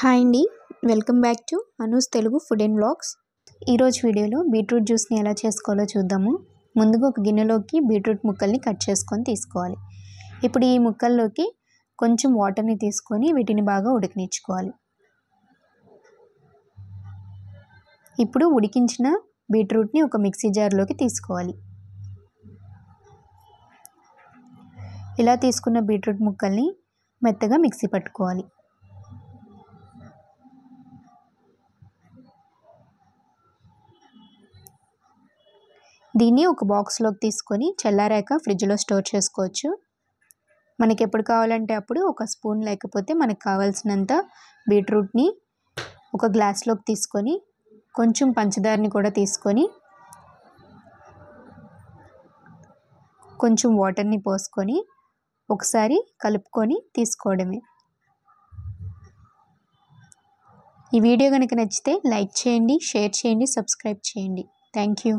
hi అండి welcome back to Anu's Telugu food and blogs ఈరోజు వీడియోలో బీట్రూట్ జ్యూస్ని ఎలా చేసుకోవాలో చూద్దాము ముందుగా ఒక గిన్నెలోకి బీట్రూట్ ముక్కల్ని కట్ చేసుకొని తీసుకోవాలి ఇప్పుడు ఈ ముక్కల్లోకి కొంచెం వాటర్ని తీసుకొని వీటిని బాగా ఉడికినిచ్చుకోవాలి ఇప్పుడు ఉడికించిన బీట్రూట్ని ఒక మిక్సీ జార్లోకి తీసుకోవాలి ఇలా తీసుకున్న బీట్రూట్ ముక్కల్ని మెత్తగా మిక్సీ పట్టుకోవాలి దీన్ని ఒక బాక్స్లోకి తీసుకొని చల్లారాక ఫ్రిడ్జ్లో స్టోర్ చేసుకోవచ్చు మనకి ఎప్పుడు కావాలంటే అప్పుడు ఒక స్పూన్ లేకపోతే మనకు కావాల్సినంత బీట్రూట్ని ఒక గ్లాస్లోకి తీసుకొని కొంచెం పంచదారని కూడా తీసుకొని కొంచెం వాటర్ని పోసుకొని ఒకసారి కలుపుకొని తీసుకోవడమే ఈ వీడియో కనుక నచ్చితే లైక్ చేయండి షేర్ చేయండి సబ్స్క్రైబ్ చేయండి థ్యాంక్ యూ